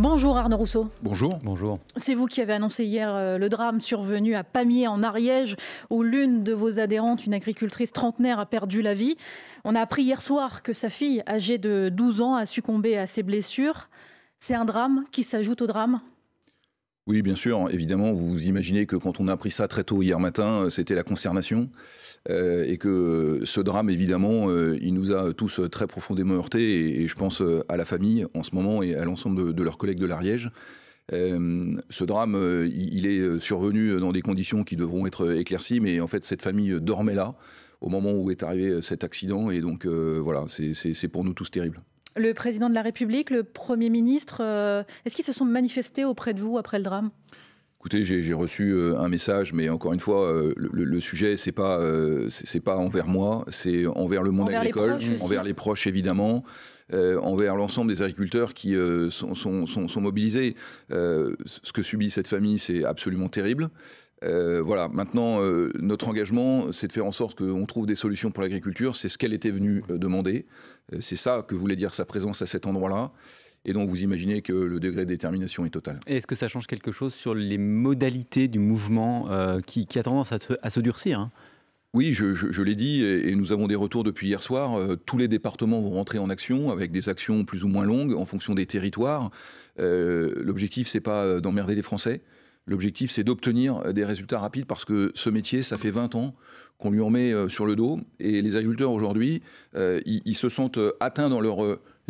Bonjour Arnaud Rousseau. Bonjour. Bonjour. C'est vous qui avez annoncé hier euh, le drame survenu à Pamiers en Ariège où l'une de vos adhérentes, une agricultrice trentenaire, a perdu la vie. On a appris hier soir que sa fille, âgée de 12 ans, a succombé à ses blessures. C'est un drame qui s'ajoute au drame oui, bien sûr. Évidemment, vous, vous imaginez que quand on a appris ça très tôt hier matin, euh, c'était la consternation. Euh, et que euh, ce drame, évidemment, il nous a tous très profondément heurtés. Et, je pense à la famille en ce moment et à l'ensemble de, leurs collègues de l'Ariège. ce drame, il, il est survenu dans des conditions qui devront être éclaircies. Mais en fait, cette famille dormait là au moment où est arrivé cet accident. Et donc, voilà, c'est pour nous tous terrible. Le président de la République, le Premier ministre, euh, est-ce qu'ils se sont manifestés auprès de vous après le drame Écoutez, j'ai reçu euh, un message, mais encore une fois, euh, le, sujet, c'est pas, euh, c'est pas envers moi, c'est envers le monde agricole, envers les proches évidemment. envers l'ensemble des agriculteurs qui sont, mobilisés. ce que subit cette famille, c'est absolument terrible. voilà, maintenant, notre engagement, c'est de faire en sorte qu'on trouve des solutions pour l'agriculture. C'est ce qu'elle était venue demander. c'est ça que voulait dire sa présence à cet endroit-là. Et donc vous imaginez que le degré de détermination est total. Est-ce que ça change quelque chose sur les modalités du mouvement euh, qui, a tendance à, se durcir hein oui, je, l'ai dit, et, nous avons des retours depuis hier soir. Euh, tous les départements vont rentrer en action avec des actions plus ou moins longues en fonction des territoires. Euh, L'objectif, c'est pas euh, d'emmerder les Français. L'objectif, c'est d'obtenir des résultats rapides parce que ce métier, ça fait 20 ans qu'on lui en met sur le dos. Et les agriculteurs, aujourd'hui, ils, ils, se sentent atteints dans leur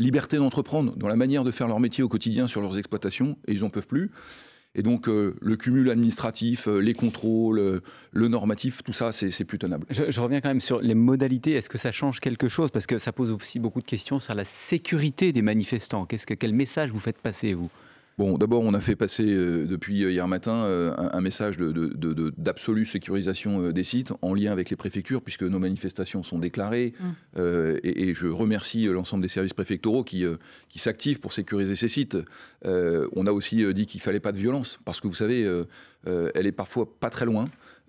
liberté d'entreprendre, dans la manière de faire leur métier au quotidien sur leurs exploitations, et ils n'en peuvent plus. Et donc, euh, le cumul administratif, euh, les contrôles, euh, le normatif, tout ça, c'est plus tenable. Je, reviens quand même sur les modalités. Est-ce que ça change quelque chose Parce que ça pose aussi beaucoup de questions sur la sécurité des manifestants. que, quel message vous faites passer, vous Bon, d'abord, on a fait passer euh, depuis euh, hier matin euh, un, message d'absolue sécurisation des sites en lien avec les préfectures, puisque nos manifestations sont déclarées. Mm. Et, je remercie l'ensemble des services préfectoraux qui, s'activent pour sécuriser ces sites. on a aussi dit qu'il ne fallait pas de violence, parce que vous savez, elle est parfois pas très loin.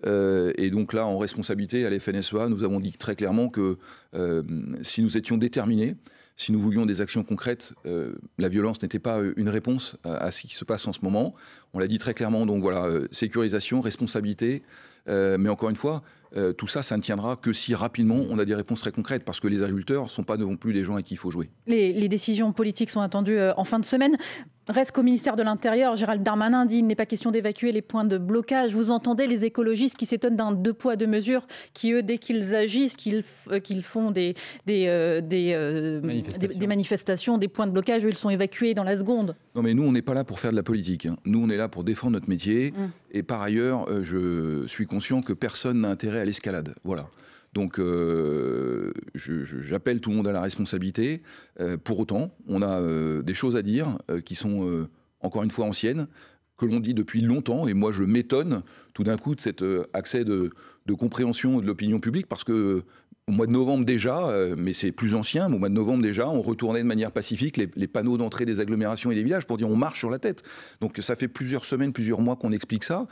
et donc là, en responsabilité à l'FNSEA, e nous avons dit très clairement que si nous étions déterminés, si nous voulions des actions concrètes, euh, la violence n'était pas euh, une réponse à, à, ce qui se passe en ce moment. On l'a dit très clairement, donc voilà, euh, sécurisation, responsabilité, euh, mais encore une fois, euh, tout ça, ça ne tiendra que si rapidement on a des réponses très concrètes, parce que les agriculteurs ne sont pas non plus des gens à qui il faut jouer. Les, décisions politiques sont attendues euh, en fin de semaine. Reste qu'au ministère de l'Intérieur, Gérald Darmanin dit qu'il n'est pas question d'évacuer les points de blocage. Vous entendez les écologistes qui s'étonnent d'un deux poids, deux mesures, qui eux, dès qu'ils agissent, qu'ils font des, des, manifestations. des, points de blocage, eux, ils sont évacués dans la seconde. Non mais nous, on n'est pas là pour faire de la politique. Hein. Nous, on est là pour défendre notre métier, hum. Et par ailleurs, euh, je suis conscient que personne n'a intérêt à l'escalade. Voilà. Donc, euh, j'appelle tout le monde à la responsabilité. Euh, pour autant, on a des choses à dire qui sont, encore une fois, anciennes, que l'on dit depuis longtemps. Et moi, je m'étonne tout d'un coup de cet accès de, de compréhension de l'opinion publique parce que au mois de novembre déjà, euh, mais c'est plus ancien, au mois de novembre déjà, on retournait de manière pacifique les, panneaux d'entrée des agglomérations et des villages pour dire on marche sur la tête. Donc ça fait plusieurs semaines, plusieurs mois qu'on explique ça.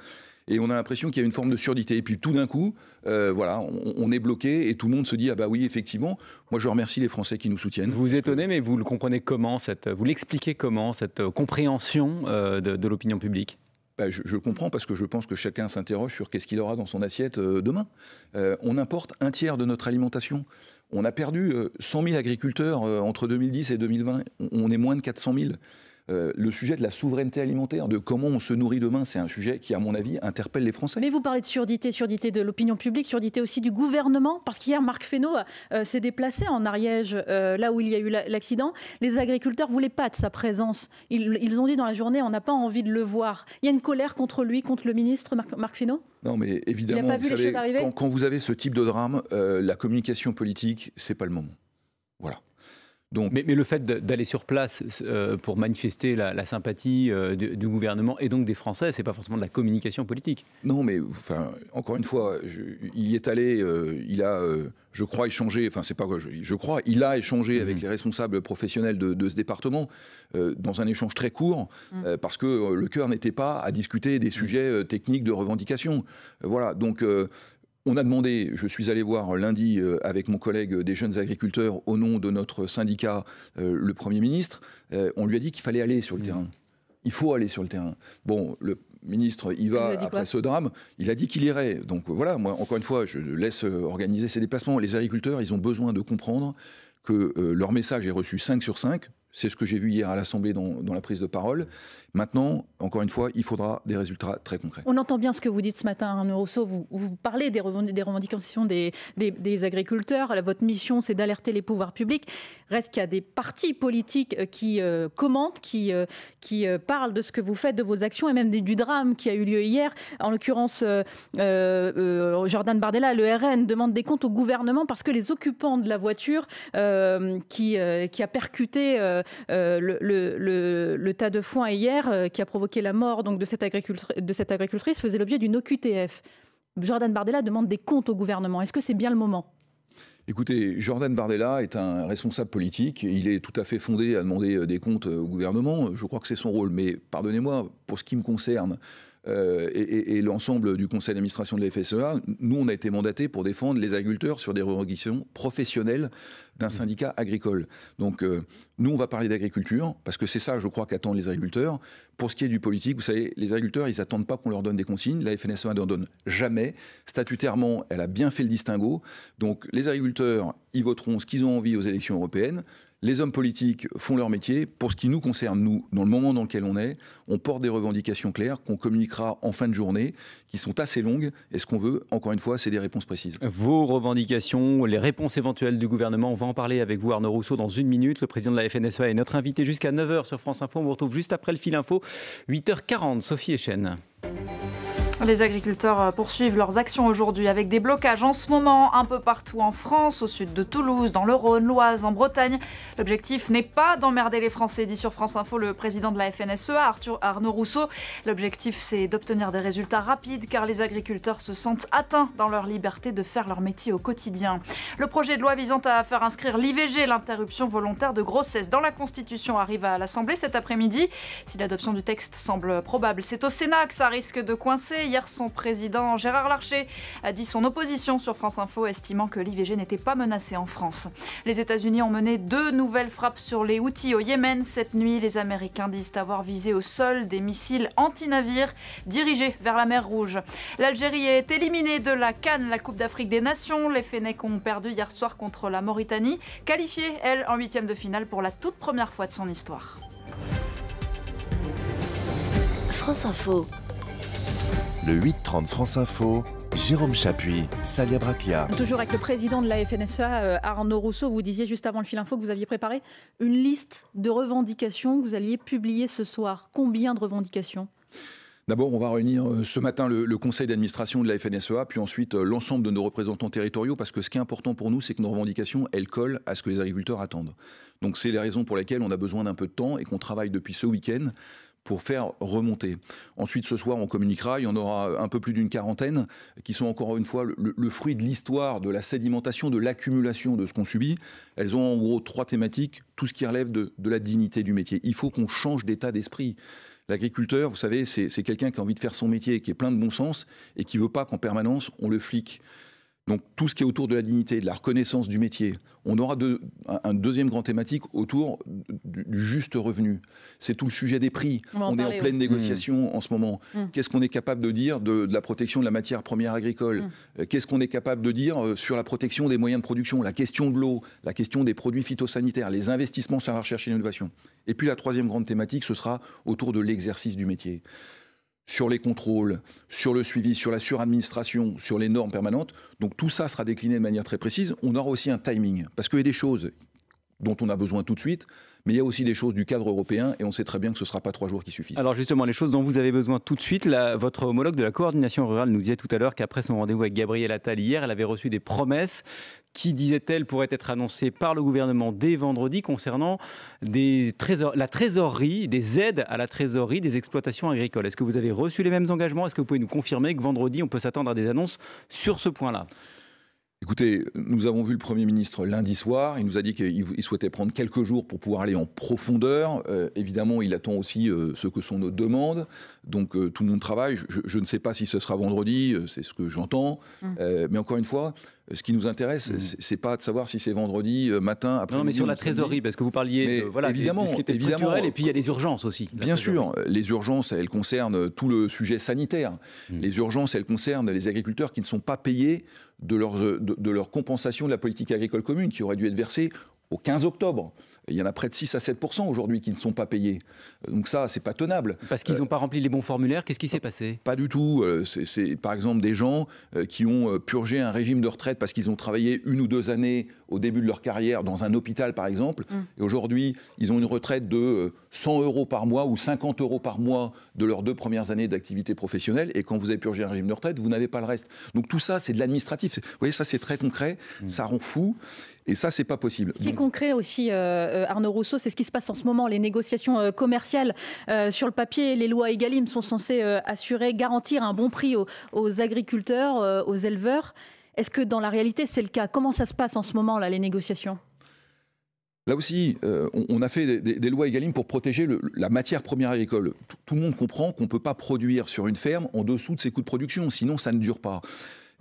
Et on a l'impression qu'il y a une forme de surdité. Et puis tout d'un coup, euh, voilà, on, est bloqué et tout le monde se dit ah bah oui effectivement. Moi je remercie les Français qui nous soutiennent. Vous vous étonnez, mais vous le comprenez comment cette, vous l'expliquez comment cette euh, compréhension de l'opinion publique bah, je, comprends parce que je pense que chacun s'interroge sur qu'est-ce qu'il aura dans son assiette euh, demain. Euh, on importe un tiers de notre alimentation. On a perdu 100 euh, 000 agriculteurs entre 2010 et 2020. On est moins de 400 000. Euh, le sujet de la souveraineté alimentaire, de comment on se nourrit demain, c'est un sujet qui, à mon avis, interpelle les Français. Mais vous parlez de surdité, surdité de l'opinion publique, surdité aussi du gouvernement, parce qu'hier, Marc Fesneau euh, s'est déplacé en Ariège, euh, là où il y a eu l'accident. Les agriculteurs voulaient pas de sa présence. Ils, ont dit dans la journée, on n'a pas envie de le voir. Il y a une colère contre lui, contre le ministre Marc, Marc Fesneau non, mais évidemment, quand, quand, vous avez ce type de drame, la communication politique, c'est pas le moment. Voilà mais, le fait d'aller sur place euh, pour manifester la, sympathie euh, du gouvernement et donc des Français, c'est pas forcément de la communication politique. Non, mais enfin, encore une fois, il y est allé, euh, il a, je crois, échangé, enfin, c'est pas je, je crois, il a échangé avec mmh. les responsables professionnels de, ce département dans un échange très court, mmh. parce que le cœur n'était pas à discuter des mmh. sujets techniques de revendication. voilà, donc on a demandé, je suis allé voir lundi euh, avec mon collègue euh, des jeunes agriculteurs au nom de notre syndicat, euh, le Premier ministre, on lui a dit qu'il fallait aller sur le mmh. terrain. Il faut aller sur le terrain. Bon, le ministre y va après ce drame, il a dit qu'il irait. Donc voilà, moi, encore une fois, je laisse organiser ces déplacements. Les agriculteurs, ils ont besoin de comprendre que leur message est reçu 5 sur 5, c'est ce que j'ai vu hier à l'Assemblée dans, la prise de parole. Maintenant, encore une fois, il faudra des résultats très concrets. On entend bien ce que vous dites ce matin, hein, Arnaud Rousseau. Vous, vous parlez des, revendications des, des agriculteurs. Votre mission, c'est d'alerter les pouvoirs publics. Reste qu'il y a des partis politiques euh, qui euh, commentent, qui, euh, qui parlent de ce que vous faites, de vos actions et même du drame qui a eu lieu hier. En l'occurrence, Jordan Bardella, le RN, demande des comptes au gouvernement parce que les occupants de la voiture qui, qui a percuté euh, euh, le, tas de foin hier euh, qui a provoqué la mort donc, de, cette de cette agricultrice faisait l'objet d'une OQTF. Jordan Bardella demande des comptes au gouvernement. Est-ce que c'est bien le moment Écoutez, Jordan Bardella est un responsable politique. Il est tout à fait fondé à demander des comptes au gouvernement. Je crois que c'est son rôle. Mais pardonnez-moi, pour ce qui me concerne, euh, et, l'ensemble du conseil d'administration de la FSEA, nous, on a été mandatés pour défendre les agriculteurs sur des revendications professionnelles d'un syndicat agricole. Donc, euh, nous, on va parler d'agriculture, parce que c'est ça, je crois, qu'attendent les agriculteurs. Pour ce qui est du politique, vous savez, les agriculteurs, ils n'attendent pas qu'on leur donne des consignes. La FNSEA ne leur donne jamais. Statutairement, elle a bien fait le distinguo. Donc, les agriculteurs, ils voteront ce qu'ils ont envie aux élections européennes. Les hommes politiques font leur métier. Pour ce qui nous concerne, nous, dans le moment dans lequel on est, on porte des revendications claires qu'on communiquera en fin de journée, qui sont assez longues. Et ce qu'on veut, encore une fois, c'est des réponses précises. Vos revendications, les réponses éventuelles du gouvernement, on va en parler avec vous, Arnaud Rousseau, dans une minute. Le président de la FNSEA est notre invité jusqu'à 9h sur France Info. On vous retrouve juste après le fil info, 8h40. Sophie Echen. Les agriculteurs euh, poursuivent leurs actions aujourd'hui avec des blocages en ce moment un peu partout en France, au sud de Toulouse, dans le Rhône, l'Oise, en Bretagne. L'objectif n'est pas d'emmerder les Français, dit sur France Info le président de la FNSEA, Arthur Arnaud Rousseau. L'objectif, c'est d'obtenir des résultats rapides car les agriculteurs se sentent atteints dans leur liberté de faire leur métier au quotidien. Le projet de loi visant à faire inscrire l'IVG, l'interruption volontaire de grossesse, dans la Constitution arrive à l'Assemblée cet après-midi. Si l'adoption du texte semble probable, c'est au Sénat que ça risque de coincer. Hier, son président Gérard Larcher a dit son opposition sur France Info, estimant que l'IVG n'était pas menacée en France. Les États-Unis ont mené deux nouvelles frappes sur les outils au Yémen cette nuit. Les Américains disent avoir visé au sol des missiles anti-navires dirigés vers la mer Rouge. L'Algérie est éliminée de la Cannes, la Coupe d'Afrique des Nations. Les Fennecs ont perdu hier soir contre la Mauritanie, qualifiée, elle, en huitième de finale pour la toute première fois de son histoire. France Info. Le 8-30 France Info, Jérôme Chapuis, Salia Braquia. Toujours avec le président de la FNSEA, euh, Arnaud Rousseau, vous disiez juste avant le fil info que vous aviez préparé une liste de revendications que vous alliez publier ce soir. Combien de revendications D'abord, on va réunir euh, ce matin le, le conseil d'administration de la FNSEA, puis ensuite euh, l'ensemble de nos représentants territoriaux, parce que ce qui est important pour nous, c'est que nos revendications, elles collent à ce que les agriculteurs attendent. Donc c'est les raisons pour lesquelles on a besoin d'un peu de temps et qu'on travaille depuis ce week-end pour faire remonter. Ensuite, ce soir, on communiquera, il y en aura un peu plus d'une quarantaine, qui sont encore une fois le, fruit de l'histoire, de la sédimentation, de l'accumulation de ce qu'on subit. Elles ont en gros trois thématiques, tout ce qui relève de, la dignité du métier. Il faut qu'on change d'état d'esprit. L'agriculteur, vous savez, c'est quelqu'un qui a envie de faire son métier, qui est plein de bon sens, et qui veut pas qu'en permanence, on le flique. Donc tout ce qui est autour de la dignité, de la reconnaissance du métier. On aura de, un deuxième grand thématique autour du, juste revenu. C'est tout le sujet des prix. On, est en pleine négociation mmh. en ce moment. Mmh. Qu'est-ce qu'on est capable de dire de, la protection de la matière première agricole mmh. Qu'est-ce qu'on est capable de dire euh, sur la protection des moyens de production La question de l'eau, la question des produits phytosanitaires, les investissements sur la recherche et l'innovation. Et puis la troisième grande thématique, ce sera autour de l'exercice du métier sur les contrôles, sur le suivi, sur la suradministration, sur les normes permanentes. Donc tout ça sera décliné de manière très précise. On aura aussi un timing, parce qu'il y a des choses dont on a besoin tout de suite, mais il y a aussi des choses du cadre européen et on sait très bien que ce ne sera pas trois jours qui suffisent. Alors justement, les choses dont vous avez besoin tout de suite, votre homologue de la coordination rurale nous disait tout à l'heure qu'après son rendez-vous avec Gabriel Attal hier, elle avait reçu des promesses qui, disait-elle, pourraient être annoncées par le gouvernement dès vendredi concernant la trésorerie, des aides à la trésorerie des exploitations agricoles. Est-ce que vous avez reçu les mêmes engagements Est-ce que vous pouvez nous confirmer que vendredi, on peut s'attendre à des annonces sur ce point-là Écoutez, nous avons vu le Premier ministre lundi soir. Il nous a dit qu'il souhaitait prendre quelques jours pour pouvoir aller en profondeur. Euh, évidemment, il attend aussi euh, ce que sont nos demandes. Donc euh, tout le monde travaille. Je, ne sais pas si ce sera vendredi, c'est ce que j'entends. Hum. mais encore une fois, ce qui nous intéresse, mm. ce c'est pas de savoir si c'est vendredi euh, matin, après Non, mais sur la trésorerie, parce que vous parliez de, voilà, évidemment, qui était et puis il y a les urgences aussi. Bien sûr, les urgences, elles concernent tout le sujet sanitaire. Mm. Les urgences, elles concernent les agriculteurs qui ne sont pas payés de de leur compensation de la politique agricole commune qui aurait dû être versée au 15 octobre il y en a près de 6 à 7% aujourd'hui qui ne sont pas payés. Euh, donc ça, c'est pas tenable. Parce qu'ils n'ont euh, pas rempli les bons formulaires, qu'est-ce qui s'est passé Pas du tout. Euh, c'est par exemple des gens qui ont purgé un régime de retraite parce qu'ils ont travaillé une ou deux années au début de leur carrière dans un hôpital par exemple, hum. et aujourd'hui ils ont une retraite de 100 euros par mois ou 50 euros par mois de leurs deux premières années d'activité professionnelle, et quand vous avez purgé un régime de retraite, vous n'avez pas le reste. Donc tout ça, c'est de l'administratif. Vous voyez, ça c'est très concret, hum. ça rend fou. Et ça, c'est pas possible. Ce qui est concret aussi, euh, Arnaud Rousseau, c'est ce qui se passe en ce moment. Les négociations euh, commerciales euh, sur le papier, les lois Egalim sont censées assurer, garantir un bon prix aux, agriculteurs, aux éleveurs. Est-ce que dans la réalité, c'est le cas Comment ça se passe en ce moment, là, les négociations Là aussi, on, a fait des, lois Egalim pour protéger la matière première agricole. Tout, tout le monde comprend qu'on ne peut pas produire sur une ferme en dessous de ses coûts de production, sinon ça ne dure pas.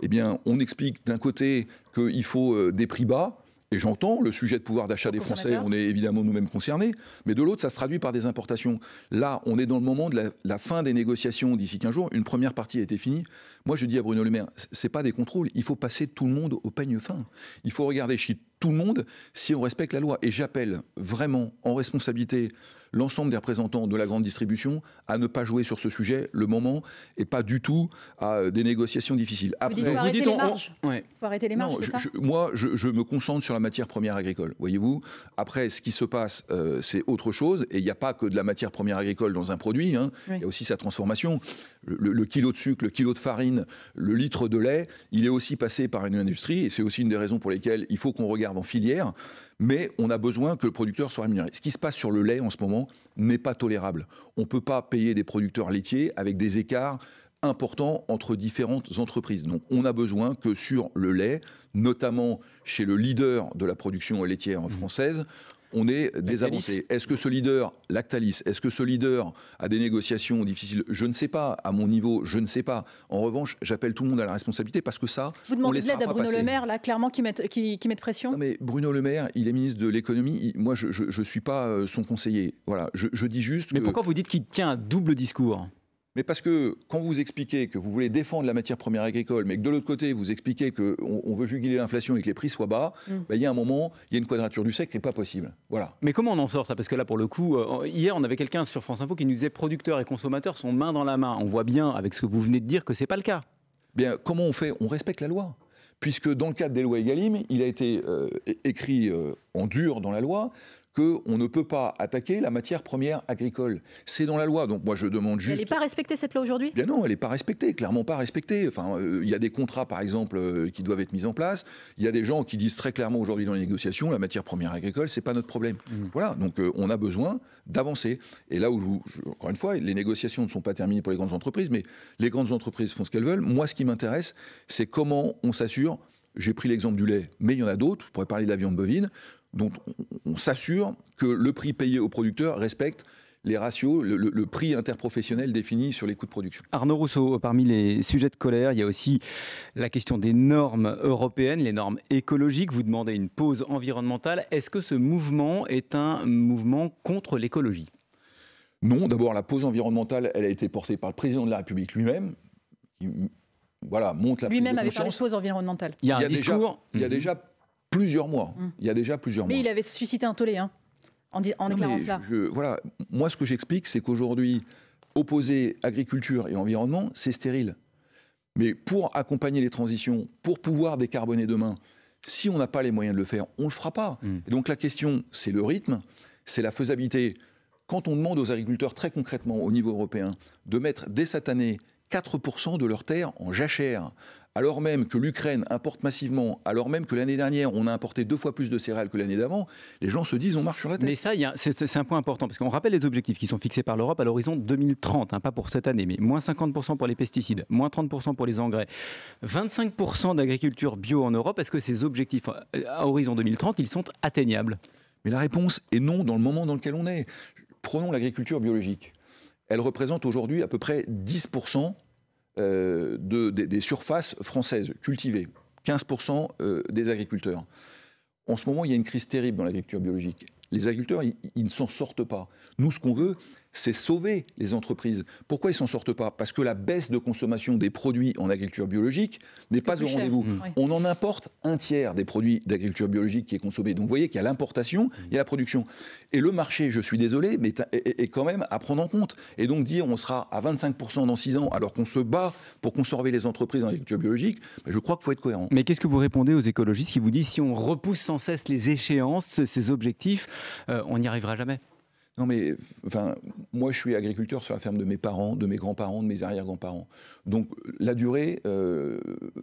Eh bien, on explique d'un côté qu'il faut des prix bas, et j'entends le sujet de pouvoir d'achat des Français, on est évidemment nous-mêmes concernés, mais de l'autre, ça se traduit par des importations. Là, on est dans le moment de la, fin des négociations d'ici 15 jours. Une première partie a été finie. Moi, je dis à Bruno Le Maire, c'est pas des contrôles. Il faut passer tout le monde au peigne fin. Il faut regarder chez tout le monde si on respecte la loi. Et j'appelle vraiment en responsabilité l'ensemble des représentants de la grande distribution à ne pas jouer sur ce sujet le moment et pas du tout à des négociations difficiles. Après, vous dites, On... Faut arrêter les marges, ça Moi, je, me concentre sur la matière première agricole, voyez-vous. Après, ce qui se passe, euh, c'est autre chose. Et il n'y a pas que de la matière première agricole dans un produit. Hein. Il y a aussi sa transformation le, kilo de sucre, le kilo de farine, le litre de lait, il est aussi passé par une industrie, et c'est aussi une des raisons pour lesquelles il faut qu'on regarde en filière, mais on a besoin que le producteur soit rémunéré. Ce qui se passe sur le lait en ce moment n'est pas tolérable. On ne peut pas payer des producteurs laitiers avec des écarts importants entre différentes entreprises. Donc on a besoin que sur le lait, notamment chez le leader de la production laitière mmh. française, on est désavancé. Est-ce que ce leader, Lactalis, est-ce que ce leader a des négociations difficiles Je ne sais pas. À mon niveau, je ne sais pas. En revanche, j'appelle tout le monde à la responsabilité parce que ça, Vous demandez de l'aide à Bruno Le Maire, là, clairement, qui met qui, pression non, mais Bruno Le Maire, il est ministre de l'économie. Moi, je ne suis pas euh, son conseiller. Voilà, je, dis juste. Mais pourquoi vous dites qu'il tient un double discours mais parce que quand vous expliquez que vous voulez défendre la matière première agricole, mais que de l'autre côté, vous expliquez qu'on on veut juguler l'inflation et que les prix soient bas, mm. bah, il y a un moment, il y a une quadrature du sec qui n'est pas possible. Voilà. Mais comment on en sort ça Parce que là, pour le coup, euh, hier, on avait quelqu'un sur France Info qui nous disait producteurs et consommateurs sont main dans la main. On voit bien, avec ce que vous venez de dire, que ce n'est pas le cas. Bien, comment on fait On respecte la loi puisque dans le cadre des lois Egalim, il a été euh, écrit euh, en dur dans la loi on ne peut pas attaquer la matière première agricole. C'est dans la loi. Donc moi, je demande juste. Elle n'est pas respectée cette loi aujourd'hui Bien non, elle n'est pas respectée, clairement pas respectée. Enfin, euh, il y a des contrats, par exemple, euh, qui doivent être mis en place. Il y a des gens qui disent très clairement aujourd'hui dans les négociations, la matière première agricole, ce n'est pas notre problème. Mmh. Voilà. Donc euh, on a besoin d'avancer. Et là où, encore une fois, les négociations ne sont pas terminées pour les grandes entreprises, mais les grandes entreprises font ce qu'elles veulent. Moi, ce qui m'intéresse, c'est comment on s'assure j'ai pris l'exemple du lait, mais il y en a d'autres. Je pourrais parler de la viande bovine dont on, s'assure que le prix payé aux producteurs respecte les ratios, le, prix interprofessionnel défini sur les coûts de production. Arnaud Rousseau, parmi les sujets de colère, il y a aussi la question des normes européennes, les normes écologiques. Vous demandez une pause environnementale. Est-ce que ce mouvement est un mouvement contre l'écologie Non, d'abord, la pause environnementale, elle a été portée par le président de la République lui-même. Voilà, monte la Lui-même avait parlé de pause environnementale. Il y a, un discours. Il y a mhm. déjà plusieurs mois. Hum. Il y a déjà plusieurs mois. Mais il avait suscité un tollé, hein, en, en cela. voilà, moi, ce que j'explique, c'est qu'aujourd'hui, opposer agriculture et environnement, c'est stérile. Mais pour accompagner les transitions, pour pouvoir décarboner demain, si on n'a pas les moyens de le faire, on ne le fera pas. Hum. donc la question, c'est le rythme, c'est la faisabilité. Quand on demande aux agriculteurs très concrètement au niveau européen de mettre dès cette année 4% de leurs terres en jachère, alors même que l'Ukraine importe massivement, alors même que l'année dernière, on a importé deux fois plus de céréales que l'année d'avant, les gens se disent on marche sur la tête. Mais ça, c'est un point important, parce qu'on rappelle les objectifs qui sont fixés par l'Europe à l'horizon 2030, hein, pas pour cette année, mais moins 50% pour les pesticides, moins 30% pour les engrais, 25% d'agriculture bio en Europe. Est-ce que ces objectifs euh, à horizon 2030, ils sont atteignables mais la réponse est non dans le moment dans lequel on est. Prenons l'agriculture biologique. Elle représente aujourd'hui à peu près 10% euh, de, des, surfaces françaises cultivées, 15% euh, des agriculteurs. En ce moment, il y a une crise terrible dans l'agriculture biologique. Les agriculteurs, ils ne s'en sortent pas. Nous, ce qu'on veut, c'est sauver les entreprises. Pourquoi ils ne s'en sortent pas Parce que la baisse de consommation des produits en agriculture biologique n'est pas au rendez-vous. On en importe un tiers des produits d'agriculture biologique qui est consommé. Donc vous voyez qu'il y a l'importation, mm. il y a la production. Et le marché, je suis désolé, mais est quand même à prendre en compte. Et donc dire on sera à 25% dans 6 ans alors qu'on se bat pour conserver les entreprises en agriculture biologique, ben, je crois qu'il faut être cohérent. Mais qu'est-ce que vous répondez aux écologistes qui vous disent si on repousse sans cesse les échéances, ces objectifs, euh, on n'y arrivera jamais non, mais enfin, moi, je suis agriculteur sur la ferme de mes parents, de mes grands-parents, de mes arrière-grands-parents. Donc, la durée, euh,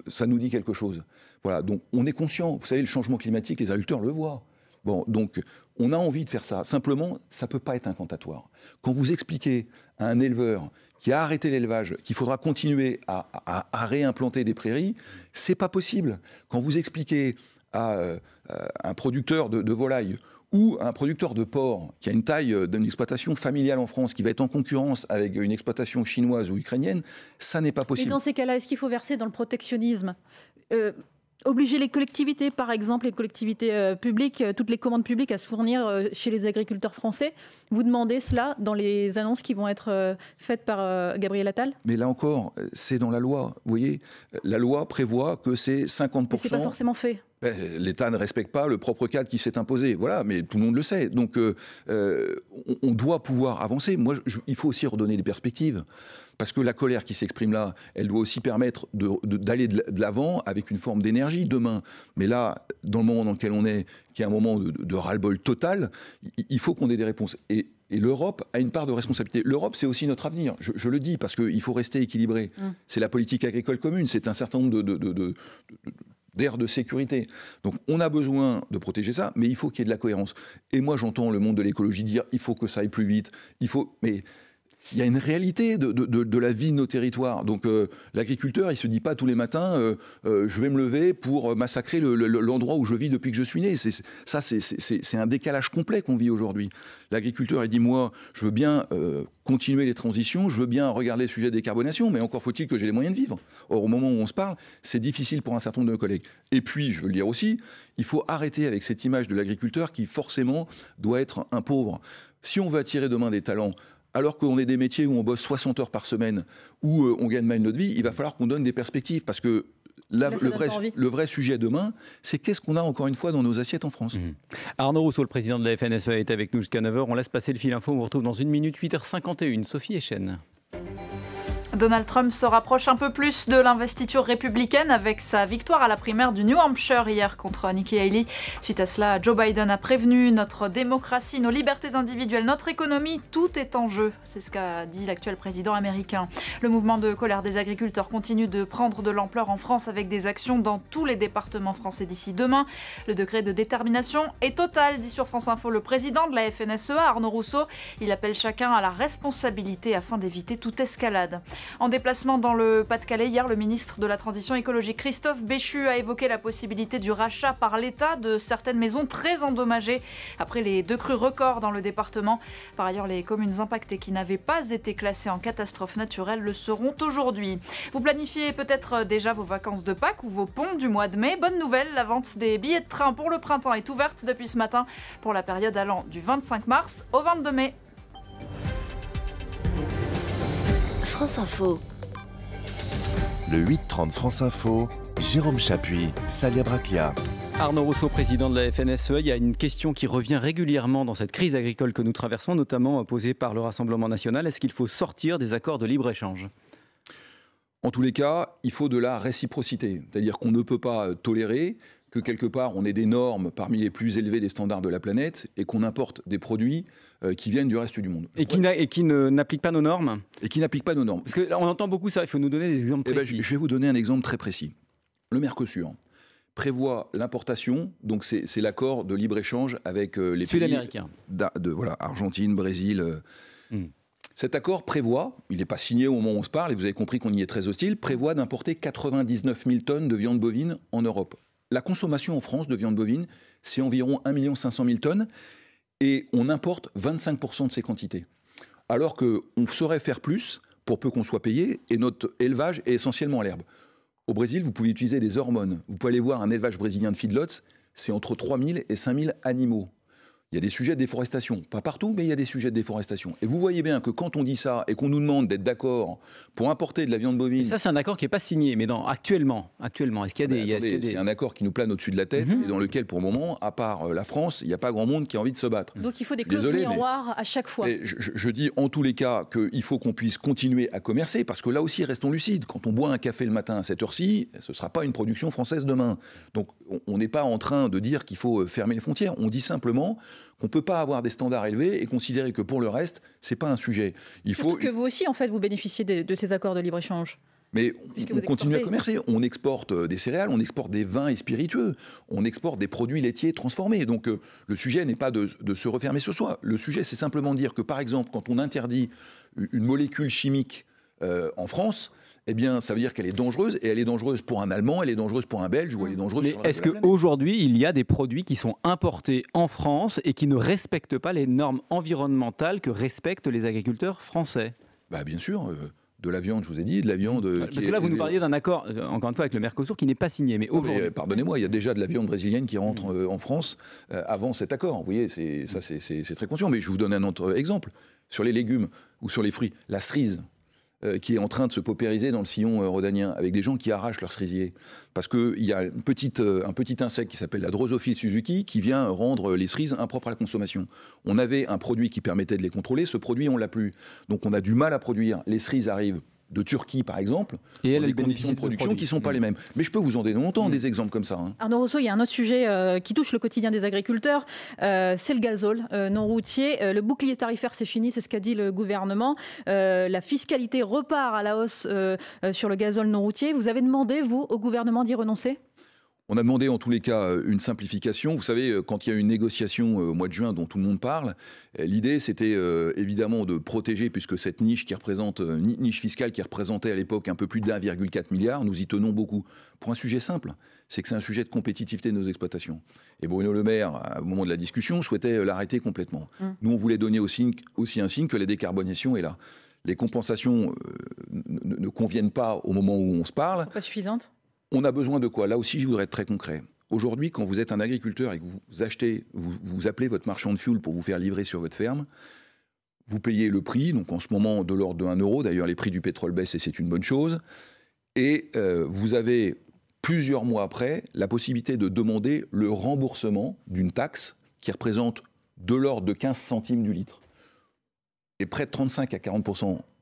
ça nous dit quelque chose. Voilà. Donc, on est conscient. Vous savez, le changement climatique, les agriculteurs le voient. Bon, donc, on a envie de faire ça. Simplement, ça ne peut pas être incantatoire. Quand vous expliquez à un éleveur qui a arrêté l'élevage, qu'il faudra continuer à, réimplanter des prairies, c'est pas possible. Quand vous expliquez à, euh, un producteur de volailles ou un producteur de porc qui a une taille euh, d'une exploitation familiale en France, qui va être en concurrence avec une exploitation chinoise ou ukrainienne, ça n'est pas possible. dans ces cas-là, est-ce qu'il faut verser dans le protectionnisme euh, obliger les collectivités, par exemple les collectivités euh, publiques, euh, toutes les commandes publiques à se fournir euh, chez les agriculteurs français. Vous demandez cela dans les annonces qui vont être faites par Gabriel Attal Mais là encore, c'est dans la loi. Vous voyez, la loi prévoit que c'est 50%. Mais c'est pas forcément fait. Ben, L'État ne respecte pas le propre cadre qui s'est imposé. Voilà, mais tout le monde le sait. Donc, on, doit pouvoir avancer. Moi, il faut aussi redonner des perspectives parce que la colère qui s'exprime là, elle doit aussi permettre d'aller de, l'avant avec une forme d'énergie demain. Mais là, dans le moment dans lequel on est, qui est un moment de, ras-le-bol total, il, faut qu'on ait des réponses. Et, l'Europe a une part de responsabilité. L'Europe, c'est aussi notre avenir. Je, le dis parce qu'il faut rester équilibré. Mmh. C'est la politique agricole commune, c'est un certain nombre de, de sécurité. Donc on a besoin de protéger ça, mais il faut qu'il y ait de la cohérence. Et moi j'entends le monde de l'écologie dire il faut que ça aille plus vite, il faut mais il y a une réalité de, la vie de nos territoires. Donc euh, l'agriculteur, il ne se dit pas tous les matins, euh, euh, je vais me lever pour massacrer l'endroit où je vis depuis que je suis né. Ça, c'est un décalage complet qu'on vit aujourd'hui. L'agriculteur, il dit, moi, je veux bien continuer les transitions, je veux bien regarder le sujet des décarbonation, mais encore faut-il que j'ai les moyens de vivre. Or, au moment où on se parle, c'est difficile pour un certain nombre de nos collègues. Et puis, je veux le dire aussi, il faut arrêter avec cette image de l'agriculteur qui forcément doit être un pauvre. Si on veut attirer demain des talents alors qu'on est des métiers où on bosse 60 heures par semaine, où euh, on gagne mal notre vie, il va falloir qu'on donne des perspectives parce que Là, le, vrai, le, vrai, sujet demain, c'est qu'est-ce qu'on a encore une fois dans nos assiettes en France. Mmh. Arnaud Rousseau, le président de la FNSE, est avec nous jusqu'à 9h. On laisse passer le fil info. On vous retrouve dans une minute, 8h51. Sophie Echen. Donald Trump se rapproche un peu plus de l'investiture républicaine avec sa victoire à la primaire du New Hampshire hier contre Nikki Haley. Suite à cela, Joe Biden a prévenu notre démocratie, nos libertés individuelles, notre économie, tout est en jeu. C'est ce qu'a dit l'actuel président américain. Le mouvement de colère des agriculteurs continue de prendre de l'ampleur en France avec des actions dans tous les départements français d'ici demain. Le degré de détermination est total, dit sur France Info le président de la FNSEA, Arnaud Rousseau. Il appelle chacun à la responsabilité afin d'éviter toute escalade. En déplacement dans le Pas-de-Calais hier, le ministre de la Transition écologique Christophe Béchu a évoqué la possibilité du rachat par l'État de certaines maisons très endommagées après les deux crues records dans le département. Par ailleurs, les communes impactées qui n'avaient pas été classées en catastrophe naturelle le seront aujourd'hui. Vous planifiez peut-être euh, déjà vos vacances de Pâques ou vos ponts du mois de mai. Bonne nouvelle, la vente des billets de train pour le printemps est ouverte depuis ce matin pour la période allant du 25 mars au 22 mai. France Info. Le 830 30 France Info, Jérôme Chapuis, Salia Braquia. Arnaud Rousseau, président de la FNSE, il y a une question qui revient régulièrement dans cette crise agricole que nous traversons, notamment euh, posée par le Rassemblement national. Est-ce qu'il faut sortir des accords de libre-échange En tous les cas, il faut de la réciprocité. C'est-à-dire qu'on ne peut pas euh, tolérer que quelque part on ait des normes parmi les plus élevées des standards de la planète et qu'on importe des produits euh, qui viennent du reste du monde. Et qui, et n'appliquent pas nos normes Et qui n'appliquent pas nos normes. Parce qu'on entend beaucoup ça, il faut nous donner des exemples eh ben, précis. je vais vous donner un exemple très précis. Le Mercosur prévoit l'importation, donc c'est l'accord de libre-échange avec euh, les pays... Sud-américains. voilà, Argentine, Brésil... Euh. Hmm. Cet accord prévoit, il n'est pas signé au moment où on se parle, et vous avez compris qu'on y est très hostile, prévoit d'importer 99 000 tonnes de viande bovine en Europe. La consommation en France de viande bovine, c'est environ 1 500 000 tonnes et on importe 25% de ces quantités. Alors qu'on saurait faire plus pour peu qu'on soit payé et notre élevage est essentiellement à l'herbe. Au Brésil, vous pouvez utiliser des hormones. Vous pouvez aller voir un élevage brésilien de feedlots, c'est entre 000 et 000 animaux il y a des sujets de déforestation. Pas partout, mais il y a des sujets de déforestation. Et vous voyez bien que quand on dit ça et qu'on nous demande d'être d'accord pour importer de la viande bovine. ça, c'est un accord qui n'est pas signé, mais dans, actuellement. actuellement Est-ce qu'il y a des. C'est un accord qui nous plane au-dessus de la tête mhm. et dans lequel, pour le moment, à part euh, la France, il n'y a pas grand monde qui a envie de se battre. Donc il faut des clauses miroirs à chaque fois. Je, je, dis en tous les cas qu'il faut qu'on puisse continuer à commercer, parce que là aussi, restons lucides. Quand on boit un café le matin à cette heure-ci, ce ne sera pas une production française demain. Donc on n'est pas en train de dire qu'il faut euh, fermer les frontières. On dit simplement qu'on ne peut pas avoir des standards élevés et considérer que pour le reste, ce n'est pas un sujet. Il faut... que vous aussi, en fait, vous bénéficiez de, ces accords de libre-échange. Mais on, continue à commercer. On exporte euh, des céréales, on exporte des vins et spiritueux, on exporte des produits laitiers transformés. Donc euh, le sujet n'est pas de, se refermer sur soi. Le sujet, c'est simplement dire que, par exemple, quand on interdit une molécule chimique euh, en France, eh bien, ça veut dire qu'elle est dangereuse, et elle est dangereuse pour un Allemand, elle est dangereuse pour un Belge, ou elle est dangereuse Mais est-ce qu'aujourd'hui, il y a des produits qui sont importés en France et qui ne respectent pas les normes environnementales que respectent les agriculteurs français bah, Bien sûr. Euh, de la viande, je vous ai dit, de la viande. Euh, Parce que là, vous nous parliez d'un accord, euh, encore une fois, avec le Mercosur qui n'est pas signé. Mais ah, aujourd'hui. Pardonnez-moi, il y a déjà de la viande brésilienne qui rentre mm. en France avant cet accord. Vous voyez, ça, c'est très conscient. Mais je vous donne un autre exemple. Sur les légumes ou sur les fruits, la cerise, euh, qui est en train de se paupériser dans le sillon euh, rodanien avec des gens qui arrachent leurs cerisiers. Parce qu'il y a euh, un petit insecte qui s'appelle la drosophile Suzuki qui vient rendre les cerises impropres à la consommation. On avait un produit qui permettait de les contrôler, ce produit on l'a plus. Donc on a du mal à produire. Les cerises arrivent de Turquie, par exemple, et des conditions de production qui ne sont pas les mêmes. Mais je peux vous en donner longtemps des exemples comme ça. Hein. Arnaud Rousseau, il y a un autre sujet euh, qui touche le quotidien des agriculteurs, euh, c'est le gazole euh, non routier. le bouclier tarifaire, c'est fini, c'est ce qu'a dit le gouvernement. la fiscalité repart à la hausse sur le gazole non routier. Vous avez demandé, vous, au gouvernement d'y renoncer on a demandé en tous les cas euh, une simplification. Vous savez, euh, quand il y a une négociation euh, au mois de juin dont tout le monde parle, l'idée c'était évidemment de protéger, puisque cette niche qui représente, niche fiscale qui représentait à l'époque un peu plus de 1,4 milliard, nous y tenons beaucoup. Pour un sujet simple, c'est que c'est un sujet de compétitivité de nos exploitations. Et Bruno Le Maire, au moment de la discussion, souhaitait l'arrêter complètement. Mmh. Nous, on voulait donner aussi, un signe que la décarbonation est là les compensations ne, conviennent pas au moment où on se parle. pas suffisantes on a besoin de quoi Là aussi, je voudrais être très concret. Aujourd'hui, quand vous êtes un agriculteur et que vous achetez, vous, appelez votre marchand de fuel pour vous faire livrer sur votre ferme, vous payez le prix, donc en ce moment de l'ordre de 1 euro. D'ailleurs, les prix du pétrole baissent et c'est une bonne chose. Et euh, vous avez plusieurs mois après la possibilité de demander le remboursement d'une taxe qui représente de l'ordre de 15 centimes du litre. Et près de 35 à 40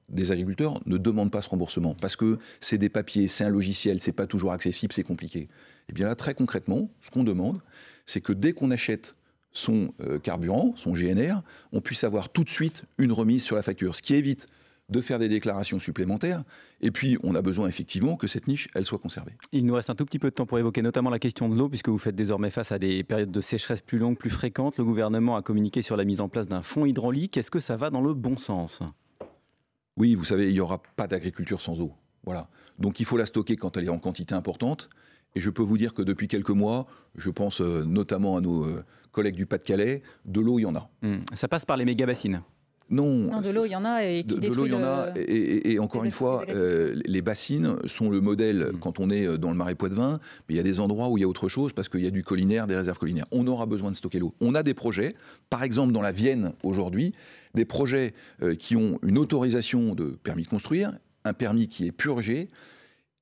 des agriculteurs ne demandent pas ce remboursement parce que c'est des papiers, c'est un logiciel, c'est pas toujours accessible, c'est compliqué. Et eh bien là, très concrètement, ce qu'on demande, c'est que dès qu'on achète son euh, carburant, son GNR, on puisse avoir tout de suite une remise sur la facture, ce qui évite de faire des déclarations supplémentaires. Et puis, on a besoin effectivement que cette niche, elle soit conservée. Il nous reste un tout petit peu de temps pour évoquer notamment la question de l'eau, puisque vous faites désormais face à des périodes de sécheresse plus longues, plus fréquentes. Le gouvernement a communiqué sur la mise en place d'un fonds hydraulique. Est-ce que ça va dans le bon sens oui, vous savez, il n'y aura pas d'agriculture sans eau. Voilà. Donc il faut la stocker quand elle est en quantité importante. Et je peux vous dire que depuis quelques mois, je pense euh, notamment à nos euh, collègues du Pas-de-Calais, de l'eau, il y en a. Hmm. Ça passe par les méga-bassines non, de l'eau, il y en a et y en a et, encore une fois, euh, les bassines sont le modèle mm. quand on est dans le marais Poitevin, mais il y a des endroits où il y a autre chose parce qu'il y a du collinaire, des réserves collinaires. On aura besoin de stocker l'eau. On a des projets, par exemple dans la Vienne aujourd'hui, des projets euh, qui ont une autorisation de permis de construire, un permis qui est purgé.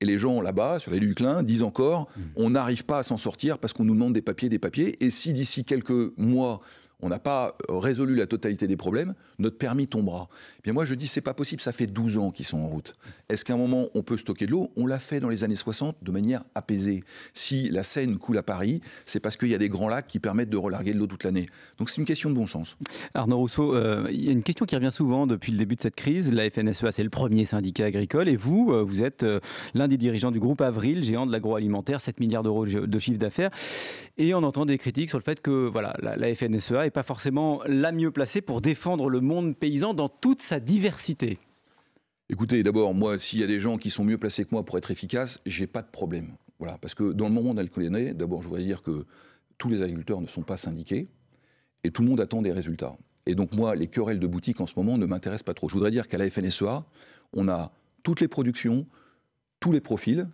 Et les gens là-bas, sur les Luclins, disent encore, mm. on n'arrive pas à s'en sortir parce qu'on nous demande des papiers, des papiers. Et si d'ici quelques mois, on n'a pas euh, résolu la totalité des problèmes, notre permis tombera. Eh bien moi je dis c'est pas possible, ça fait 12 ans qu'ils sont en route. Est-ce qu'à un moment on peut stocker de l'eau On l'a fait dans les années 60 de manière apaisée. Si la Seine coule à Paris, c'est parce qu'il y a des grands lacs qui permettent de relarguer de l'eau toute l'année. Donc c'est une question de bon sens. Arnaud Rousseau, euh, il y a une question qui revient souvent depuis le début de cette crise. La FNSEA c'est le premier syndicat agricole et vous, euh, vous êtes l'un des dirigeants du groupe Avril, géant de l'agroalimentaire, 7 milliards d'euros de chiffre d'affaires. Et on entend des critiques sur le fait que voilà, la, la FNSEA pas forcément la mieux placée pour défendre le monde paysan dans toute sa diversité Écoutez, d'abord, moi, s'il y a des gens qui sont mieux placés que moi pour être efficaces, j'ai pas de problème. Voilà, parce que dans le monde d'Alcoléné, d'abord, je voudrais dire que tous les agriculteurs ne sont pas syndiqués et tout le monde attend des résultats. Et donc, moi, les querelles de boutique en ce moment ne m'intéressent pas trop. Je voudrais dire qu'à la FNSEA, on a toutes les productions, tous les profils,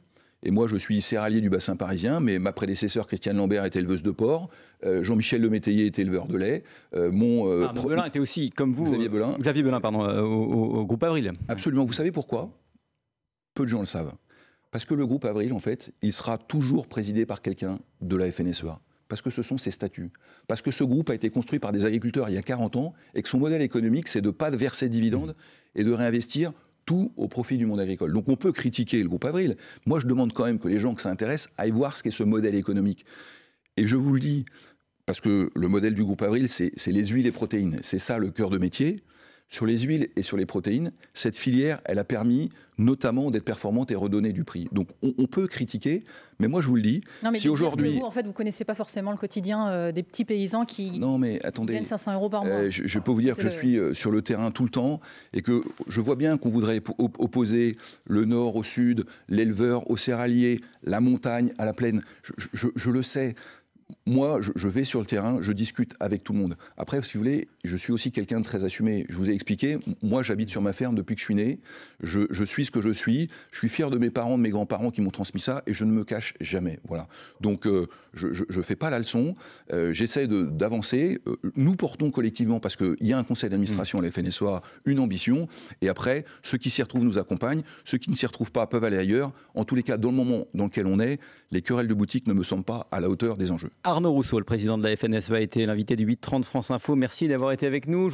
et moi, je suis serralier du bassin parisien, mais ma prédécesseur, Christiane Lambert, était éleveuse de porc. Euh, Jean-Michel Lemétayer était éleveur de lait. Euh, mon, euh, ah, Belin était aussi, comme vous, Xavier Belin, Xavier Belin pardon, au, groupe Avril. Absolument. Vous savez pourquoi Peu de gens le savent. Parce que le groupe Avril, en fait, il sera toujours présidé par quelqu'un de la FNSEA. Parce que ce sont ses statuts. Parce que ce groupe a été construit par des agriculteurs il y a 40 ans et que son modèle économique, c'est de ne pas verser de dividendes et de réinvestir au profit du monde agricole. Donc on peut critiquer le groupe Avril. Moi, je demande quand même que les gens que ça intéresse aillent voir ce qu'est ce modèle économique. Et je vous le dis, parce que le modèle du groupe Avril, c'est les huiles et protéines. C'est ça le cœur de métier. Sur les huiles et sur les protéines, cette filière, elle a permis notamment d'être performante et redonner du prix. Donc on, peut critiquer, mais moi je vous le dis, non, mais si aujourd'hui... Vous, en fait, vous connaissez pas forcément le quotidien euh, des petits paysans qui gagnent 500 euros par mois. Euh, je, peux vous dire que je suis euh, sur le terrain tout le temps et que je vois bien qu'on voudrait opposer le nord au sud, l'éleveur au serralier, la montagne à la plaine. je, je le sais moi, je, vais sur le terrain, je discute avec tout le monde. Après, si vous voulez, je suis aussi quelqu'un de très assumé. Je vous ai expliqué, moi, j'habite sur ma ferme depuis que je suis né. Je, suis ce que je suis. Je suis fier de mes parents, de mes grands-parents qui m'ont transmis ça, et je ne me cache jamais. Voilà. Donc, euh, je ne fais pas la leçon. Euh, j'essaie d'avancer. Euh, nous portons collectivement, parce qu'il y a un conseil d'administration mm. à l'FNSOA, une ambition. Et après, ceux qui s'y retrouvent nous accompagnent. Ceux qui ne s'y retrouvent pas peuvent aller ailleurs. En tous les cas, dans le moment dans lequel on est, les querelles de boutique ne me semblent pas à la hauteur des enjeux. Arnaud Rousseau, le président de la FNSE, a été l'invité du 8.30 France Info. Merci d'avoir été avec nous.